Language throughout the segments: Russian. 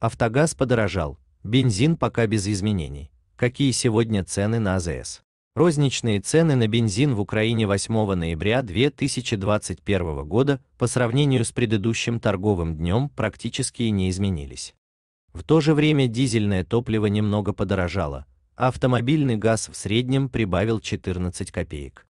Автогаз подорожал, бензин пока без изменений. Какие сегодня цены на АЗС? Розничные цены на бензин в Украине 8 ноября 2021 года по сравнению с предыдущим торговым днем практически не изменились. В то же время дизельное топливо немного подорожало, а автомобильный газ в среднем прибавил 14 копеек.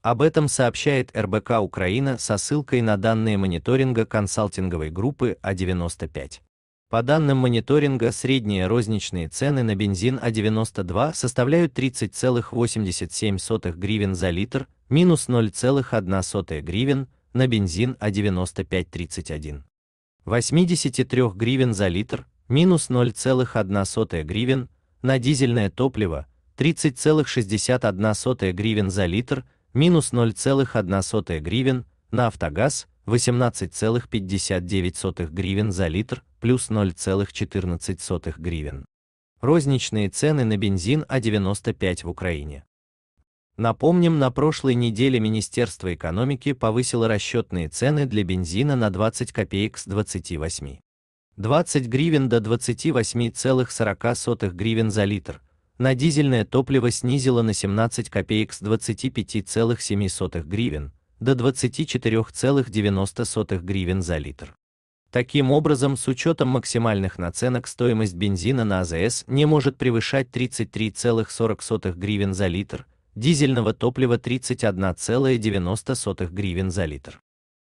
Об этом сообщает РБК Украина со ссылкой на данные мониторинга консалтинговой группы А95. По данным мониторинга, средние розничные цены на бензин А92 составляют 30,87 гривен за литр, минус 0,01 гривен на бензин А9531. 83 гривен за литр, минус 0,01 гривен на дизельное топливо, 30,61 гривен за литр, минус 0,01 гривен на автогаз, 18,59 гривен за литр плюс 0,14 гривен. Розничные цены на бензин А95 в Украине. Напомним, на прошлой неделе Министерство экономики повысило расчетные цены для бензина на 20 копеек с 28. 20 гривен до 28,40 гривен за литр, на дизельное топливо снизило на 17 копеек с 25,7 гривен, до 24,90 гривен за литр. Таким образом, с учетом максимальных наценок стоимость бензина на АЗС не может превышать 33,40 гривен за литр, дизельного топлива 31,90 гривен за литр.